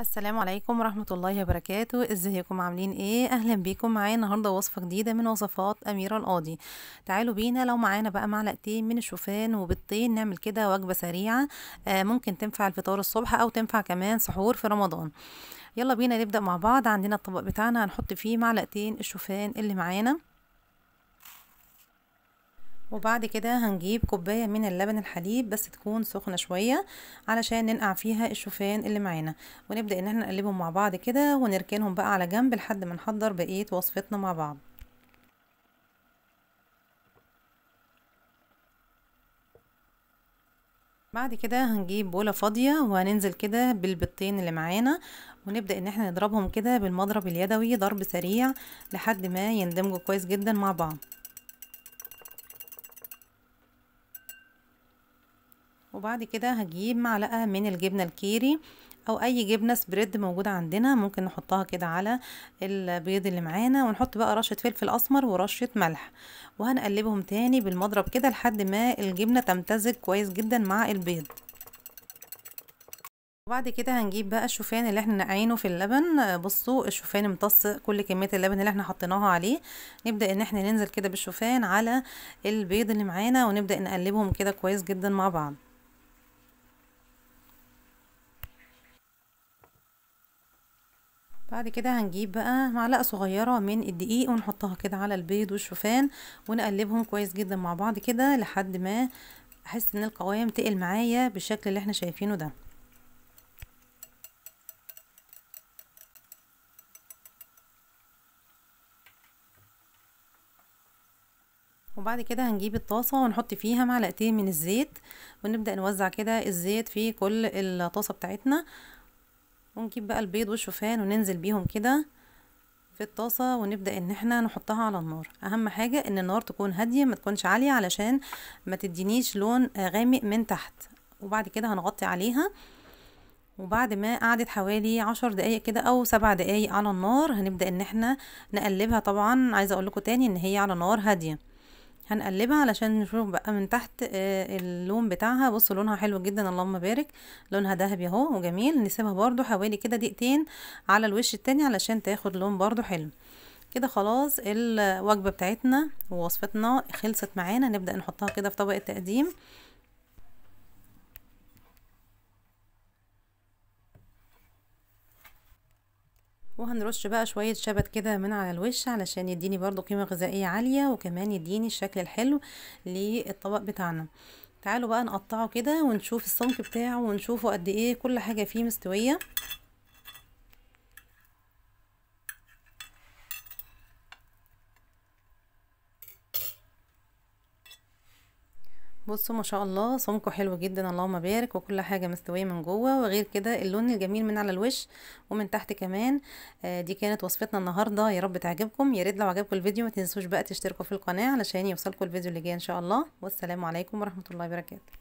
السلام عليكم ورحمة الله وبركاته ازيكم عاملين ايه اهلا بيكم معايا النهاردة وصفة جديدة من وصفات اميرة القاضي تعالوا بينا لو معانا بقى معلقتين من الشوفان وبيضتين نعمل كده وجبة سريعة آه ممكن تنفع الفطار الصبح او تنفع كمان سحور في رمضان يلا بينا نبدأ مع بعض عندنا الطبق بتاعنا هنحط فيه معلقتين الشوفان اللي معانا وبعد كده هنجيب كوباية من اللبن الحليب بس تكون سخنة شوية علشان ننقع فيها الشوفان اللي معانا ونبدأ ان احنا نقلبهم مع بعض كده ونركنهم بقى على جنب لحد ما نحضر بقية وصفتنا مع بعض بعد كده هنجيب بولة فاضية وهننزل كده بالبيضتين اللي معانا ونبدأ ان احنا نضربهم كده بالمضرب اليدوي ضرب سريع لحد ما يندمجوا كويس جدا مع بعض وبعد كده هجيب معلقة من الجبنة الكيري او اي جبنه سبريد موجوده عندنا ممكن نحطها كده على البيض اللي معانا ونحط بقى رشه فلفل اسمر ورشه ملح وهنقلبهم تاني بالمضرب كده لحد ما الجبنه تمتزج كويس جدا مع البيض وبعد كده هنجيب بقى الشوفان اللي احنا نقعينه في اللبن بصوا الشوفان امتص كل كميه اللبن اللي احنا حطيناها عليه نبدا ان احنا ننزل كده بالشوفان على البيض اللي معانا ونبدا نقلبهم كده كويس جدا مع بعض بعد كده هنجيب بقى معلقه صغيره من الدقيق ونحطها كده على البيض والشوفان ونقلبهم كويس جدا مع بعض كده لحد ما احس ان القوام تقل معايا بالشكل اللي احنا شايفينه ده وبعد كده هنجيب الطاسه ونحط فيها معلقتين من الزيت ونبدا نوزع كده الزيت في كل الطاسه بتاعتنا ونجيب بقى البيض والشوفان وننزل بيهم كده في الطاسة ونبدأ ان احنا نحطها على النار اهم حاجة ان النار تكون هادية ما تكونش عالية علشان ما تدينيش لون آه، غامق من تحت وبعد كده هنغطي عليها وبعد ما قعدت حوالي عشر دقايق كده او سبع دقايق على النار هنبدأ ان احنا نقلبها طبعا عايزة اقول لكم تاني ان هي على نار هادية هنقلبها علشان نشوف بقى من تحت آه، اللون بتاعها بصوا لونها حلو جدا اللهم بارك لونها ذهبي اهو وجميل نسيبها برضو حوالي كده دقيقتين على الوش التاني علشان تاخد لون برضو حلو كده خلاص الوجبه بتاعتنا ووصفتنا خلصت معانا نبدا نحطها كده في طبق التقديم وهنرش بقى شوية شبت كده من على الوش علشان يديني برضو قيمة غذائية عالية وكمان يديني الشكل الحلو للطبق بتاعنا تعالوا بقى نقطعه كده ونشوف الصنف بتاعه ونشوفه قد ايه كل حاجة فيه مستوية بصوا ما شاء الله صومكم حلو جدا اللهم بارك وكل حاجه مستويه من جوه وغير كده اللون الجميل من على الوش ومن تحت كمان آه، دي كانت وصفتنا النهارده يا رب تعجبكم يا ريت لو عجبكم الفيديو ما تنسوش بقى تشتركوا في القناه علشان يوصلكم الفيديو اللي جاي ان شاء الله والسلام عليكم ورحمه الله وبركاته